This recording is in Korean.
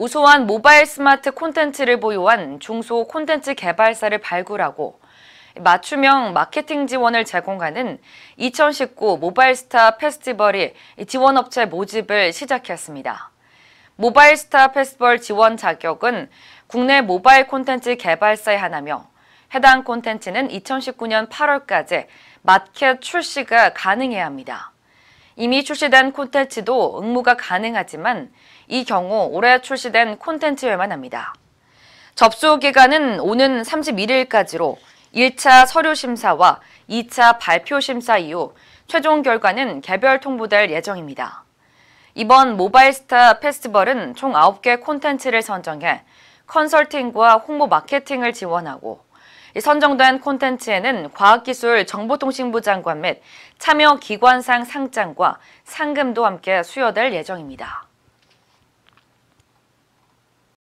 우수한 모바일 스마트 콘텐츠를 보유한 중소 콘텐츠 개발사를 발굴하고 맞춤형 마케팅 지원을 제공하는 2019 모바일 스타 페스티벌이 지원업체 모집을 시작했습니다. 모바일 스타 페스티벌 지원 자격은 국내 모바일 콘텐츠 개발사에 하나며 해당 콘텐츠는 2019년 8월까지 마켓 출시가 가능해야 합니다. 이미 출시된 콘텐츠도 응모가 가능하지만 이 경우 올해 출시된 콘텐츠에만 합니다. 접수 기간은 오는 31일까지로 1차 서류 심사와 2차 발표 심사 이후 최종 결과는 개별 통보될 예정입니다. 이번 모바일 스타 페스티벌은 총 9개 콘텐츠를 선정해 컨설팅과 홍보 마케팅을 지원하고 선정된 콘텐츠에는 과학기술 정보통신부 장관 및 참여 기관상 상장과 상금도 함께 수여될 예정입니다.